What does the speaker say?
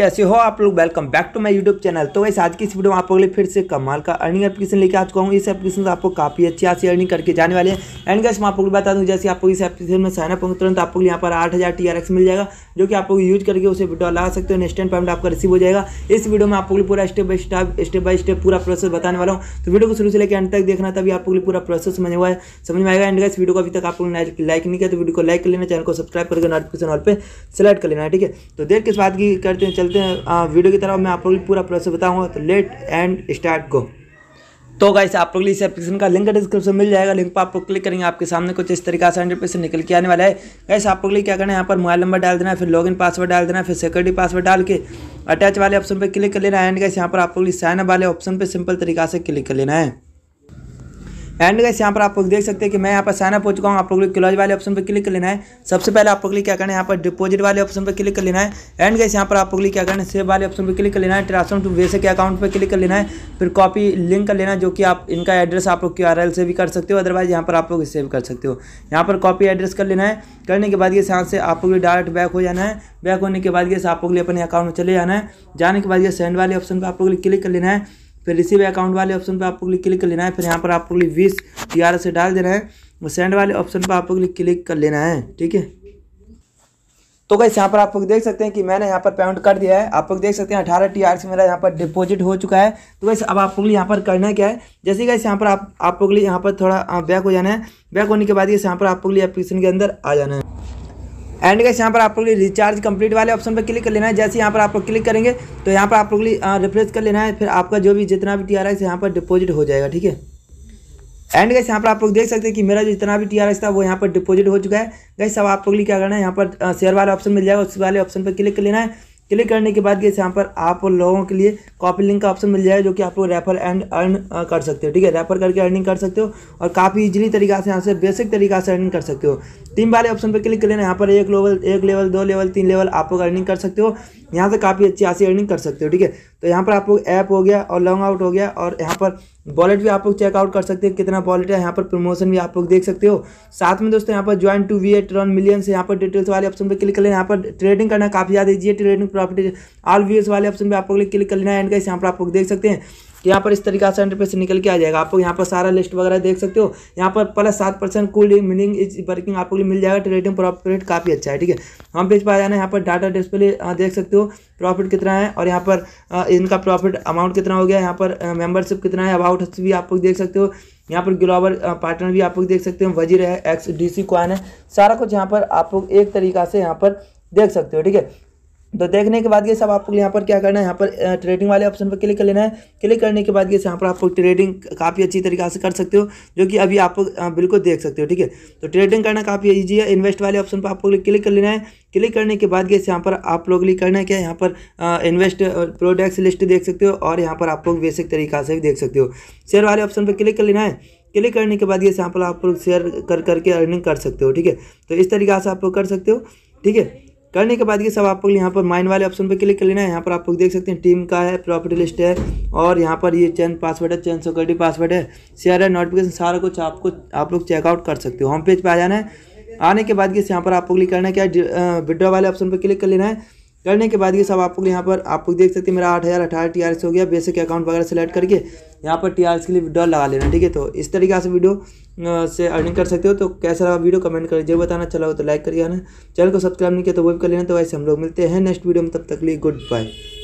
कैसे हो आप लोग welcome back to my YouTube channel तो वैसे आज की इस वीडियो में आप लोग फिर से कमाल का अर्निंग एप्लीकेशन लेके आ चुका हूँ इस एप्लीकेशन से आपको काफ़ी अच्छी खासी अर्निंग करके जाने वाले हैं एंड गैस मैं आप लोग बता दूँ जैसे आपको इस एप्लीकेशन में साइनअप होंगे तुरंत आपको यहाँ पर आठ हज़ार मिल जाएगा जो कि आप लोग यूज करके उसे वीडियो ला सकते हो इंस्टेंट पेमेंट आपका रिसीव हो जाएगा इस वीडियो में आपको पूरा step by step step by step पूरा प्रोसेस बताने वाला हूँ तो वीडियो को शुरू से लेकर एंड तक देखना तभी आपको पूरा प्रोसेस समझ हुआ है समझ में आएगा एंड गैस वीडियो को अभी तक आप लोगों ने लाइक नहीं किया तो वीडियो को लाइक कर लेना चैनल को सब्सक्राइब करके नोटिफिकेशन और पर सेलेक्ट कर लेना ठीक है तो देर किस बात की करते हैं चलते हैं वीडियो की तरफ मैं आप लोग पूरा प्रोसेस बताऊँगा तो लेट एंड स्टार्ट गो तो गाइस आप लोग इस एप्लीकेशन का लिंक डिस्क्रिप्शन मिल जाएगा लिंक पर आप लोग क्लिक करेंगे आपके सामने कुछ इस तरीके से हंड्रेड परसेंट निकल के आने वाला है गाइस आप लोग क्या करना है यहाँ पर मोबाइल नंबर डाल देना है फिर लॉगिन पासवर्ड डाल देना है फिर सिक्योरिटी पासवर्ड डाल के अटैच वाले ऑप्शन पर क्लिक कर लेना है एंड गाइस यहाँ पर आप लोग साइन वाले ऑप्शन पर सिंपल तरीका से क्लिक कर लेना है एंड गैस यहाँ पर आप लोग देख सकते हैं कि मैं यहाँ पर साइनअप हो चुका हूँ आप लोग क्लोज वाले ऑप्शन पर क्लिक कर लेना है सबसे पहले आप लोग क्या करना है यहाँ पर डिपोजिट वाले ऑप्शन पर क्लिक कर लेना है एंड गैस यहाँ पर आप लोग क्या करना है सेव वाले ऑप्शन पर क्लिक कर लेना है ट्रांसफर टू वेसे के अकाउंट पर क्लिक कर लेना है फिर कॉपी लिंक कर लेना जो कि आप इनका एड्रेस आप लोग क्यू से भी कर सकते हो अदरवाइज यहाँ पर आप लोग सेव कर सकते हो यहाँ पर कॉपी एड्रेस कर लेना है करने के बाद ये यहाँ से आप लोग डायरेक्ट बैक हो जाना है बैक होने के बाद ये आप लोग अपने अकाउंट में चले जाना है जाने के बाद ये सेंड वाले ऑप्शन पर आप लोग क्लिक कर लेना है फिर रिसीव अकाउंट वाले ऑप्शन पर आपको क्लिक कर लेना है फिर यहाँ पर आपको बीस टी आर से डाल देना है और सेंड वाले ऑप्शन पर आपको क्लिक कर लेना है ठीक है तो कैसे यहाँ पर आप लोग देख सकते हैं कि मैंने यहाँ पर पेमेंट कर दिया है आप लोग देख सकते हैं अठारह टी आर से मेरा यहाँ पर डिपॉजिट हो चुका है तो वैसे अब आप लोग यहाँ पर करना क्या है जैसे कैसे यहाँ पर आप आप लोग यहाँ पर थोड़ा बैक हाँ, हो जाना है बैक होने के बाद ये यहाँ पर आप लोग एप्लीकेशन के अंदर आ जाना है एंड गैस यहाँ पर आप लोग रिचार्ज कंप्लीट वाले ऑप्शन पर क्लिक कर लेना है जैसे यहाँ पर आप लोग क्लिक करेंगे तो यहाँ पर आप लोग रिफ्रेश uh, कर लेना है फिर आपका जो भी जितना भी टी आर यहाँ पर डिपोजिट हो जाएगा ठीक है एंड गैस यहाँ पर आप लोग देख सकते हैं कि मेरा जो जितना भी टी था वो यहाँ पर डिपोजिट हो चुका है गैस अब आप लोग क्या करना है यहाँ पर शेयर uh, वाले ऑप्शन मिल जाएगा उस वाले ऑप्शन पर क्लिक कर लेना है क्लिक करने के बाद यहाँ पर आप लोगों के लिए कॉपी लिंक का ऑप्शन मिल जाएगा जो कि आप लोग रेफर एंड अर्न कर सकते हो ठीक है रेफर करके अर्निंग कर सकते हो और काफ़ी इजीली तरीका से यहाँ से बेसिक तरीका से अर्निंग कर सकते हो तीन वाले ऑप्शन पर क्लिक कर लेना यहाँ पर एक लेवल एक लेवल दो लेवल तीन लेवल आप लोग अर्निंग कर सकते हो यहाँ से काफ़ी अच्छी खासी अर्निंग कर सकते हो ठीक है तो यहाँ पर आप लोग ऐप हो गया और लॉन्ग आउट हो गया और यहाँ पर वॉलेट भी आप लोग चेकआउट कर सकते हैं कितना वॉलेट है यहाँ पर प्रमोशन भी आप लोग देख सकते हो साथ में दोस्तों यहाँ पर ज्वाइन टू वी एट रन से यहाँ पर डिटेल्स वाले ऑप्शन पर क्लिक कर लेना यहाँ पर ट्रेडिंग करना काफ़ी याद है ट्रेडिंग प्रॉपर्टी ऑल व्यूज वाले ऑप्शन पर आप लोग क्लिक कर लेना एंड का यहाँ पर आप लोग देख सकते हैं यहाँ पर इस तरीका से परसेंट निकल के आ जाएगा आपको यहाँ पर सारा लिस्ट वगैरह देख सकते हो यहाँ पर प्लस सात परसेंट कुल मीनिंग इज वर्किंग आपको लिए मिल जाएगा ट्रेडिंग प्रॉफिट काफ़ी अच्छा है ठीक है हम पेज पर आ जाना यहाँ पर डाटा डिस्प्ले देख सकते हो प्रॉफिट कितना है और यहाँ पर इनका प्रॉफिट अमाउंट कितना हो गया यहाँ पर मेम्बरशिप कितना है अबाउट भी आप लोग देख सकते हो यहाँ पर ग्लोबल पार्टनर भी आप लोग देख सकते हो वजीर है एक्स डी सी कॉइन है सारा कुछ यहाँ पर आप लोग एक तरीका से यहाँ पर देख सकते हो ठीक है तो देखने के बाद ये सब आपको यहाँ पर क्या करना है यहाँ पर ट्रेडिंग वाले ऑप्शन पर क्लिक कर लेना है क्लिक करने के बाद ये यहाँ पर आप ट्रेडिंग काफ़ी अच्छी तरीके से कर सकते हो जो कि अभी आप बिल्कुल देख सकते हो ठीक है तो ट्रेडिंग करना काफ़ी ईजी है इन्वेस्ट वाले ऑप्शन पर आपको क्लिक कर लेना है क्लिक करने के बाद ये यहाँ पर आप लोग लिए करना है क्या यहाँ पर इन्वेस्ट प्रोडक्ट्स लिस्ट देख सकते हो और यहाँ पर आप लोग बेसिक तरीका से भी देख सकते हो शेयर वाले ऑप्शन पर क्लिक कर लेना है क्लिक करने के बाद ये यहाँ पर आप लोग शेयर कर करके अर्निंग कर सकते हो ठीक है तो इस तरीके से आप लोग कर सकते हो ठीक है करने के बाद ये सब आपको यहाँ पर माइन वाले ऑप्शन पर क्लिक कर लेना है यहाँ पर आप लोग देख सकते हैं टीम का है प्रॉपर्टी लिस्ट है और यहाँ पर ये चैन पासवर्ड है चैन सिक्योरिटी पासवर्ड है शेयर है नोटिफिकेशन सारा कुछ आपको आप लोग चेकआउट कर सकते हो होम पेज पर आ जाना है आने के बाद ये यहाँ पर आप लोग क्लिक करना है क्या विड्रॉ वाले ऑप्शन पर क्लिक कर लेना है करने के बाद ये सब आप यहाँ पर आप लोग देख सकते हैं मेरा आठ हज़ार अठारह टी आर एस हो गया बेसिक अकाउंट वगैरह सेलेक्ट करके यहाँ पर टी आर एस के लिए डॉल लगा लेना ठीक है तो इस तरीके से वीडियो से अर्निंग कर सकते हो तो कैसा रहा वीडियो कमेंट करके जरूर बताना चला अच्छा हो तो लाइक करिए चैनल को सब्सक्राइब नहीं किया तो वो भी कर लेना तो वैसे हम लोग मिलते हैं नेक्स्ट वीडियो में तब तक लिए गुड बाय